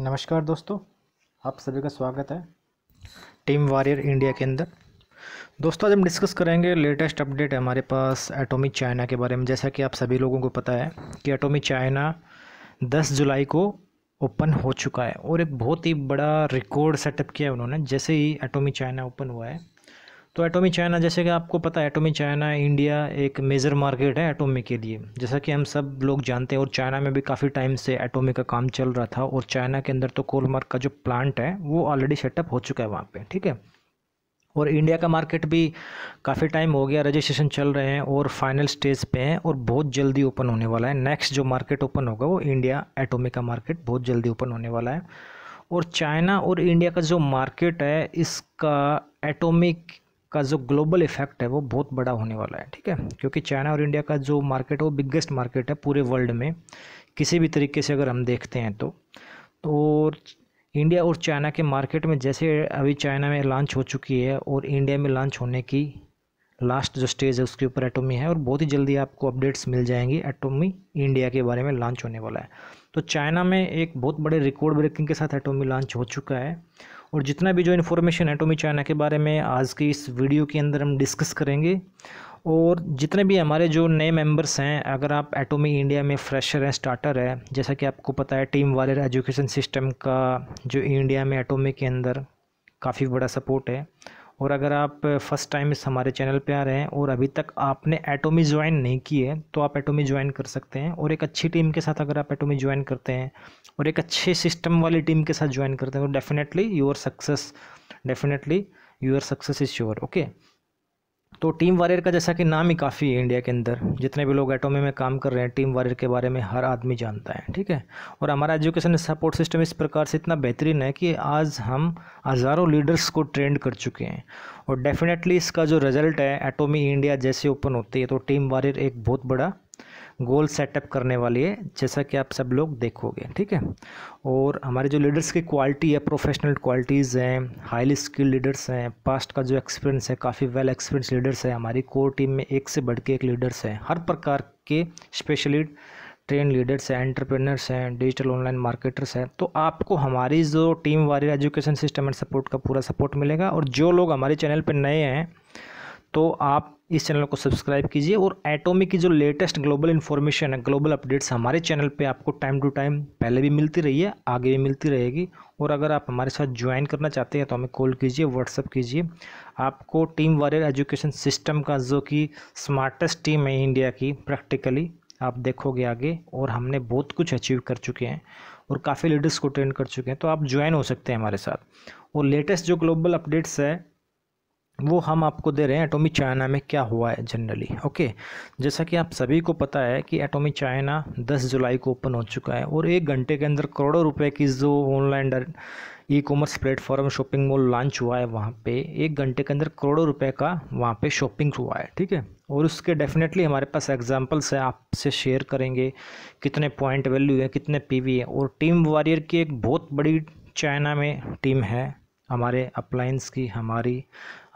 नमस्कार दोस्तों आप सभी का स्वागत है टीम वारियर इंडिया के अंदर दोस्तों आज हम डिस्कस करेंगे लेटेस्ट अपडेट हमारे पास एटॉमिक चाइना के बारे में जैसा कि आप सभी लोगों को पता है कि एटॉमिक चाइना 10 जुलाई को ओपन हो चुका है और एक बहुत ही बड़ा रिकॉर्ड सेटअप किया है उन्होंने जैसे ही एटॉमिक चाइना ओपन हुआ है तो एटोमी चाइना जैसे कि आपको पता है एटोमी चाइना इंडिया एक मेजर मार्केट है एटोमी के लिए जैसा कि हम सब लोग जानते हैं और चाइना में भी काफ़ी टाइम से एटोमी का काम चल रहा था और चाइना के अंदर तो कोलमार्क का जो प्लांट है वो ऑलरेडी सेटअप हो चुका है वहाँ पे ठीक है और इंडिया का मार्केट भी काफ़ी टाइम हो गया रजिस्ट्रेशन चल रहे हैं और फाइनल स्टेज पे हैं और बहुत जल्दी ओपन होने वाला है नेक्स्ट जो मार्केट ओपन होगा वो इंडिया एटोमी का मार्केट बहुत जल्दी ओपन होने वाला है और चाइना और इंडिया का जो मार्केट है इसका एटोमिक का जो ग्लोबल इफेक्ट है वो बहुत बड़ा होने वाला है ठीक है क्योंकि चाइना और इंडिया का जो मार्केट है वो बिगेस्ट मार्केट है पूरे वर्ल्ड में किसी भी तरीके से अगर हम देखते हैं तो तो इंडिया और चाइना के मार्केट में जैसे अभी चाइना में लॉन्च हो चुकी है और इंडिया में लॉन्च होने की लास्ट जो स्टेज है उसके ऊपर एटोमी है और बहुत ही जल्दी आपको अपडेट्स मिल जाएंगी एटोमी इंडिया के बारे में लॉन्च होने वाला है तो चाइना में एक बहुत बड़े रिकॉर्ड ब्रेकिंग के साथ एटोमी लॉन्च हो चुका है और जितना भी जो इन्फॉर्मेशन एटोमी चाइना के बारे में आज की इस वीडियो के अंदर हम डिस्कस करेंगे और जितने भी हमारे जो नए मेंबर्स हैं अगर आप एटोमी इंडिया में फ्रेशर हैं स्टार्टर है जैसा कि आपको पता है टीम वाले एजुकेशन सिस्टम का जो इंडिया में एटोमी के अंदर काफ़ी बड़ा सपोर्ट है और अगर आप फर्स्ट टाइम इस हमारे चैनल पे आ रहे हैं और अभी तक आपने एटोमी ज्वाइन नहीं की है तो आप एटोमी ज्वाइन कर सकते हैं और एक अच्छी टीम के साथ अगर आप एटोमी ज्वाइन करते हैं और एक अच्छे सिस्टम वाली टीम के साथ ज्वाइन करते हैं तो definitely your success definitely your success is sure okay तो टीम वारियर का जैसा कि नाम ही काफ़ी है इंडिया के अंदर जितने भी लोग एटोमी में काम कर रहे हैं टीम वारियर के बारे में हर आदमी जानता है ठीक है और हमारा एजुकेशन सपोर्ट सिस्टम इस प्रकार से इतना बेहतरीन है कि आज हम हज़ारों लीडर्स को ट्रेंड कर चुके हैं और डेफिनेटली इसका जो रिज़ल्ट है एटोमी इंडिया जैसे ओपन होती है तो टीम वारियर एक बहुत बड़ा गोल सेटअप करने वाली है जैसा कि आप सब लोग देखोगे ठीक है और हमारे जो लीडर्स की क्वालिटी है प्रोफेशनल क्वालिटीज़ हैं हाईली स्किल्ड लीडर्स हैं पास्ट का जो एक्सपीरियंस है काफ़ी वेल एक्सपीरियंस लीडर्स हैं हमारी कोर टीम में एक से बढ़ के एक लीडर्स हैं हर प्रकार के स्पेशली ट्रेन लीडर्स हैं एंटरप्रेनर्स हैं डिजिटल ऑनलाइन मार्केटर्स हैं तो आपको हमारी जो टीम वाली एजुकेशन सिस्टम एंड सपोर्ट का पूरा सपोर्ट मिलेगा और जो लोग हमारे चैनल पर नए हैं तो आप इस चैनल को सब्सक्राइब कीजिए और एटॉमिक की जो लेटेस्ट ग्लोबल इन्फॉर्मेशन है ग्लोबल अपडेट्स हमारे चैनल पे आपको टाइम टू टाइम पहले भी मिलती रही है आगे भी मिलती रहेगी और अगर आप हमारे साथ ज्वाइन करना चाहते हैं तो हमें कॉल कीजिए व्हाट्सअप कीजिए आपको टीम वारियर एजुकेशन सिस्टम का जो कि स्मार्टेस्ट टीम है इंडिया की प्रैक्टिकली आप देखोगे आगे और हमने बहुत कुछ अचीव कर चुके हैं और काफ़ी लीडर्स को ट्रेन कर चुके हैं तो आप ज्वाइन हो सकते हैं हमारे साथ और लेटेस्ट जो ग्लोबल अपडेट्स है वो हम आपको दे रहे हैं एटोमी चाइना में क्या हुआ है जनरली ओके जैसा कि आप सभी को पता है कि एटोमी चाइना 10 जुलाई को ओपन हो चुका है और एक घंटे के अंदर करोड़ों रुपए की जो online e commerce platform shopping mall launch हुआ है वहाँ पे एक घंटे के अंदर करोड़ों रुपए का वहाँ पे शॉपिंग हुआ है ठीक है और उसके डेफिनेटली हमारे पास एग्जाम्पल्स है आपसे शेयर करेंगे कितने पॉइंट वैल्यू है कितने पी है और टीम वॉरियर की एक बहुत बड़ी चाइना में टीम है हमारे अप्लाइंस की हमारी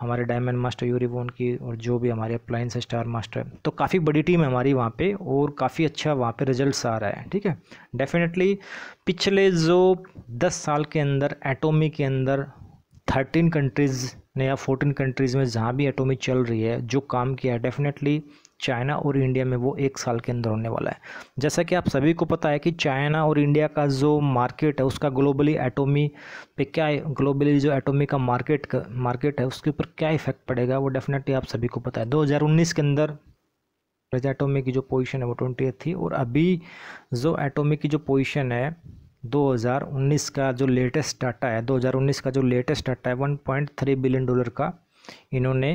हमारे डायमंड मास्टर यूरिबोन की और जो भी हमारे अप्लाइंस स्टार मास्टर है तो काफ़ी बड़ी टीम है हमारी वहाँ पे और काफ़ी अच्छा वहाँ पे रिजल्ट्स आ रहा है ठीक है डेफिनेटली पिछले जो दस साल के अंदर एटोमी के अंदर थर्टीन कंट्रीज़ ने या फोर्टीन कंट्रीज़ में जहाँ भी एटोमी चल रही है जो काम किया है डेफिनेटली चाइना और इंडिया में वो एक साल के अंदर होने वाला है जैसा कि आप सभी को पता है कि चाइना और इंडिया का जो मार्केट है उसका ग्लोबली एटोमी पे क्या ग्लोबली जो एटोमी का मार्केट का, मार्केट है उसके ऊपर क्या इफेक्ट पड़ेगा वो डेफिनेटली आप सभी को पता है 2019 के अंदर एटोमी की जो पोजिशन है वो ट्वेंटी थी और अभी जो एटोमी की जो पोजिशन है 2019 का जो लेटेस्ट डाटा है 2019 का जो लेटेस्ट डाटा है 1.3 बिलियन डॉलर का इन्होंने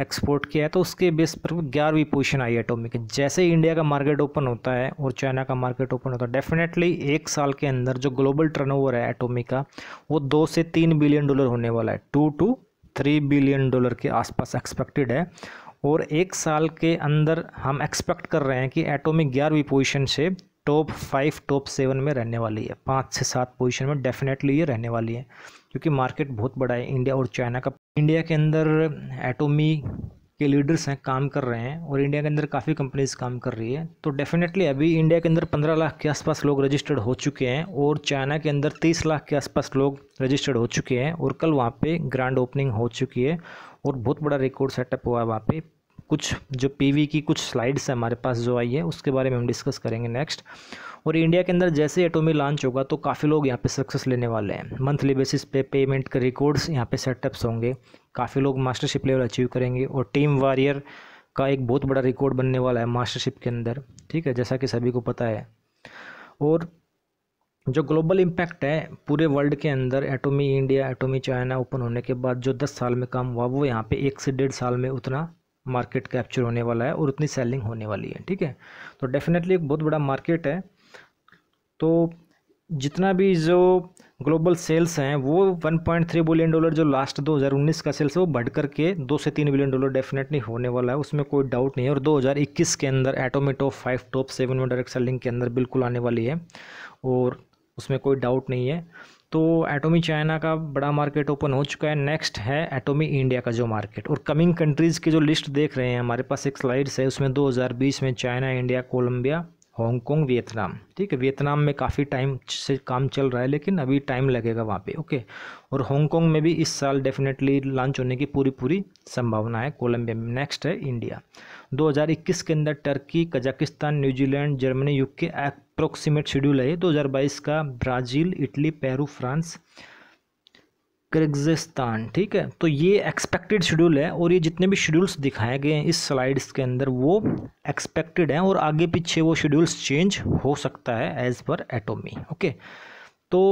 एक्सपोर्ट किया है तो उसके बेस पर ग्यारहवीं पोजीशन आई है एटॉमिक जैसे ही इंडिया का मार्केट ओपन होता है और चाइना का मार्केट ओपन होता है डेफिनेटली एक साल के अंदर जो ग्लोबल टर्नओवर है एटॉमिक का वो दो से तीन बिलियन डॉलर होने वाला है two two three billion dollar के आसपास एक्सपेक्टेड है और एक साल के अंदर हम एक्सपेक्ट कर रहे हैं कि एटॉमिक ग्यारहवीं पोजिशन से टॉप फाइव टॉप सेवन में रहने वाली है पाँच से सात पोजिशन में डेफिनेटली ये रहने वाली है क्योंकि मार्केट बहुत बड़ा है इंडिया और चाइना का इंडिया के अंदर एटोमी के लीडर्स हैं काम कर रहे हैं और इंडिया के अंदर काफ़ी कंपनीज काम कर रही है तो डेफिनेटली अभी इंडिया के अंदर पंद्रह लाख के आसपास लोग रजिस्टर्ड हो चुके हैं और चाइना के अंदर तीस लाख के आसपास लोग रजिस्टर्ड हो चुके हैं और कल वहाँ पे ग्रैंड ओपनिंग हो चुकी है और बहुत बड़ा रिकॉर्ड सेटअप हुआ है वहाँ पे कुछ जो पीवी की कुछ स्लाइड्स है हमारे पास जो आई है उसके बारे में हम डिस्कस करेंगे नेक्स्ट और इंडिया के अंदर जैसे एटोमी लॉन्च होगा तो काफ़ी लोग यहाँ पे सक्सेस लेने वाले हैं मंथली बेसिस पे पेमेंट के रिकॉर्ड्स यहाँ पे सेटअप्स होंगे काफ़ी लोग मास्टरशिप लेवल अचीव करेंगे और टीम वारियर का एक बहुत बड़ा रिकॉर्ड बनने वाला है मास्टरशिप के अंदर ठीक है जैसा कि सभी को पता है और जो ग्लोबल इम्पैक्ट है पूरे वर्ल्ड के अंदर Atomy India Atomy China open होने के बाद जो दस साल में काम हुआ वो यहाँ पे एक से डेढ़ साल में उतना मार्केट कैप्चर होने वाला है और उतनी सेलिंग होने वाली है ठीक है तो डेफिनेटली एक बहुत बड़ा मार्केट है तो जितना भी जो ग्लोबल सेल्स हैं वो 1.3 बिलियन डॉलर जो लास्ट 2019 का सेल्स है वो बढ़ करके दो से तीन बिलियन डॉलर डेफिनेटली होने वाला है उसमें कोई डाउट नहीं है और 2021 के अंदर एटोमेटो फाइव टॉप सेवन में डायरेक्ट सेलिंग के अंदर बिल्कुल आने वाली है और उसमें कोई डाउट नहीं है तो एटोमी चाइना का बड़ा मार्केट ओपन हो चुका है नेक्स्ट है एटोमी इंडिया का जो मार्केट और कमिंग कंट्रीज़ की जो लिस्ट देख रहे हैं हमारे पास एक स्लाइड्स है उसमें 2020 में China India Colombia Hong Kong Vietnam ठीक है वियतनाम में काफ़ी टाइम से काम चल रहा है लेकिन अभी टाइम लगेगा वहाँ पे ओके और हांगकॉन्ग में भी इस साल डेफिनेटली लॉन्च होने की पूरी पूरी संभावना है कोलंबिया में नेक्स्ट है इंडिया 2021 के अंदर Turkey Kazakhstan New Zealand Germany UK approximate schedule है दो का Brazil Italy Peru France Kyrgyzstan ठीक है तो ये एक्सपेक्टेड शेड्यूल है और ये जितने भी शेड्यूल्स दिखाए गए हैं इस स्लाइड्स के अंदर वो एक्सपेक्टेड हैं और आगे पीछे वो शेड्यूल्स चेंज हो सकता है एज़ पर एटोमी ओके तो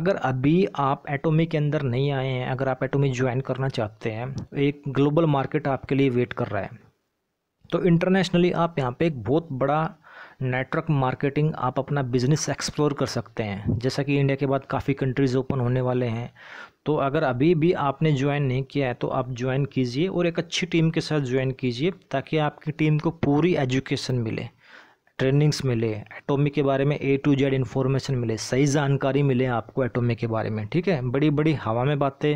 अगर अभी आप एटोमी के अंदर नहीं आए हैं अगर आप एटोमी ज्वाइन करना चाहते हैं एक ग्लोबल मार्केट आपके लिए वेट कर रहा है तो इंटरनेशनली आप यहाँ पे एक बहुत बड़ा नेटवर्क मार्केटिंग आप अपना बिज़नेस एक्सप्लोर कर सकते हैं जैसा कि इंडिया के बाद काफ़ी कंट्रीज़ ओपन होने वाले हैं तो अगर अभी भी आपने ज्वाइन नहीं किया है तो आप ज्वाइन कीजिए और एक अच्छी टीम के साथ ज्वाइन कीजिए ताकि आपकी टीम को पूरी एजुकेशन मिले ट्रेनिंग्स मिले एटोमी के बारे में ए टू जेड इन्फॉर्मेशन मिले सही जानकारी मिले आपको एटोमी के बारे में ठीक है बड़ी बड़ी हवा में बातें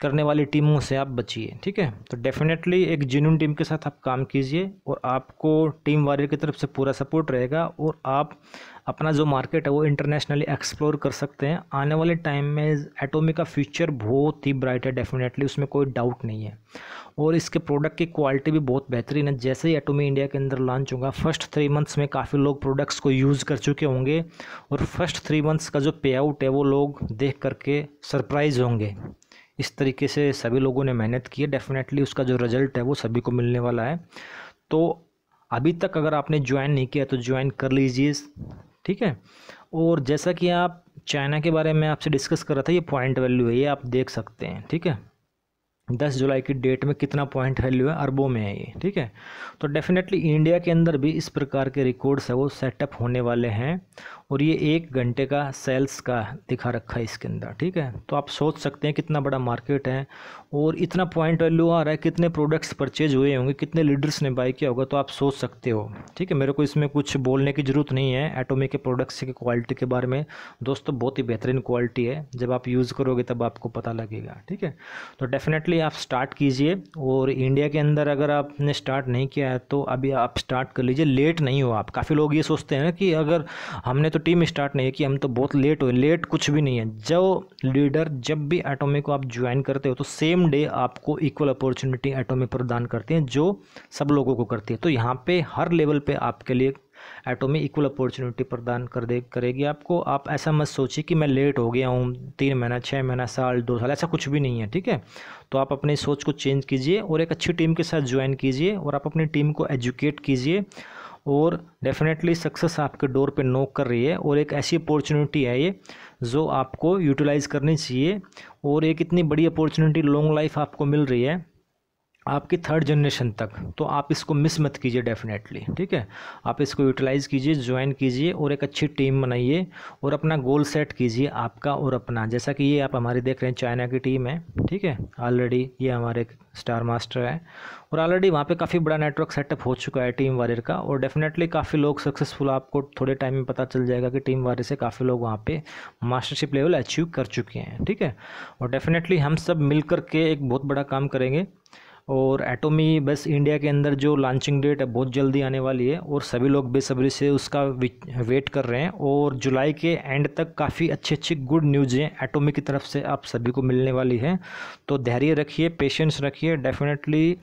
करने वाली टीमों से आप बचिए ठीक है तो डेफिनेटली एक जेन्यून टीम के साथ आप काम कीजिए और आपको टीम वारियर की तरफ से पूरा सपोर्ट रहेगा और आप अपना जो मार्केट है वो इंटरनेशनली एक्सप्लोर कर सकते हैं आने वाले टाइम में एटोमी का फ्यूचर बहुत ही ब्राइट है डेफिनेटली उसमें कोई डाउट नहीं है और इसके प्रोडक्ट की क्वालिटी भी बहुत बेहतरीन है जैसे ही एटोमी इंडिया के अंदर लॉन्च होगा फर्स्ट थ्री मंथ्स में काफ़ी लोग प्रोडक्ट्स को यूज़ कर चुके होंगे और फर्स्ट थ्री मंथ्स का जो पे आउट है वो लोग देख करके सरप्राइज होंगे इस तरीके से सभी लोगों ने मेहनत की है डेफिनेटली उसका जो रिजल्ट है वो सभी को मिलने वाला है तो अभी तक अगर आपने ज्वाइन नहीं किया तो ज्वाइन कर लीजिए ठीक है और जैसा कि आप चाइना के बारे में आपसे डिस्कस कर रहा था ये पॉइंट वैल्यू है ये आप देख सकते हैं ठीक है दस जुलाई की डेट में कितना पॉइंट वैल्यू है अरबों में है ये ठीक है तो डेफिनेटली इंडिया के अंदर भी इस प्रकार के रिकॉर्ड्स है वो सेटअप होने वाले हैं और ये एक घंटे का सेल्स का दिखा रखा है इसके अंदर ठीक है तो आप सोच सकते हैं कितना बड़ा मार्केट है और इतना पॉइंट वैल्यू आ रहा है कितने प्रोडक्ट्स परचेज हुए होंगे कितने लीडर्स ने बाई किया होगा तो आप सोच सकते हो ठीक है मेरे को इसमें कुछ बोलने की ज़रूरत नहीं है एटोमी के प्रोडक्ट्स की क्वालिटी के बारे में दोस्तों बहुत ही बेहतरीन क्वालिटी है जब आप यूज़ करोगे तब आपको पता लगेगा ठीक है तो डेफिनेटली आप स्टार्ट कीजिए और इंडिया के अंदर अगर आपने स्टार्ट नहीं किया है तो अभी आप स्टार्ट कर लीजिए लेट नहीं हो आप काफ़ी लोग ये सोचते हैं ना कि अगर हमने तो टीम स्टार्ट नहीं की हम तो बहुत लेट हुए लेट कुछ भी नहीं है जो लीडर जब भी एटोमी को आप ज्वाइन करते हो तो सेम सेम डे आपको इक्वल अपॉर्चुनिटी एटो में प्रदान करते हैं जो सब लोगों को करती है तो यहाँ पे हर लेवल पे आपके लिए एटो में इक्वल अपॉर्चुनिटी प्रदान कर दे करेगी आपको आप ऐसा मत सोचिए कि मैं लेट हो गया हूँ तीन महीना छः महीना साल दो साल ऐसा कुछ भी नहीं है ठीक है तो आप अपनी सोच को चेंज कीजिए और एक अच्छी टीम के साथ ज्वाइन कीजिए और आप अपनी टीम को एजुकेट कीजिए और डेफिनेटली सक्सेस आपके डोर पे नोक कर रही है और एक ऐसी अपॉर्चुनिटी है ये जो आपको यूटिलाइज़ करनी चाहिए और एक इतनी बड़ी अपॉर्चुनिटी लॉन्ग लाइफ आपको मिल रही है आपकी थर्ड जनरेशन तक तो आप इसको मिस मत कीजिए डेफिनेटली ठीक है आप इसको यूटिलाइज़ कीजिए ज्वाइन कीजिए और एक अच्छी टीम बनाइए और अपना गोल सेट कीजिए आपका और अपना जैसा कि ये आप हमारी देख रहे हैं चाइना की टीम है ठीक है ऑलरेडी ये हमारे स्टार मास्टर है और ऑलरेडी वहाँ पे काफ़ी बड़ा नेटवर्क सेटअप हो चुका है टीम वारियर का और डेफिनेटली काफ़ी लोग सक्सेसफुल आपको थोड़े टाइम में पता चल जाएगा कि टीम वारियर से काफ़ी लोग वहाँ पे मास्टरशिप लेवल अचीव कर चुके हैं ठीक है और डेफिनेटली हम सब मिल के एक बहुत बड़ा काम करेंगे और एटोमी बस इंडिया के अंदर जो लॉन्चिंग डेट है बहुत जल्दी आने वाली है और सभी लोग बेसब्री से उसका वेट कर रहे हैं और जुलाई के एंड तक काफ़ी अच्छी अच्छी गुड न्यूज़ें एटोमी की तरफ से आप सभी को मिलने वाली है तो धैर्य रखिए पेशेंस रखिए डेफिनेटली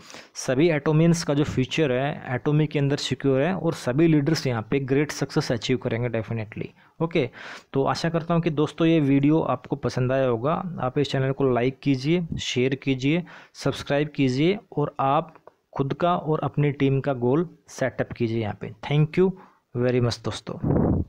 सभी एटोमियंस का जो फ्यूचर है एटोमी के अंदर सिक्योर है और सभी लीडर्स यहाँ पर ग्रेट सक्सेस अचीव करेंगे डेफिनेटली ओके तो आशा करता हूँ कि दोस्तों ये वीडियो आपको पसंद आया होगा आप इस चैनल को लाइक कीजिए शेयर कीजिए सब्सक्राइब कीजिए और आप खुद का और अपनी टीम का गोल सेटअप कीजिए यहाँ पे थैंक यू वेरी मच दोस्तों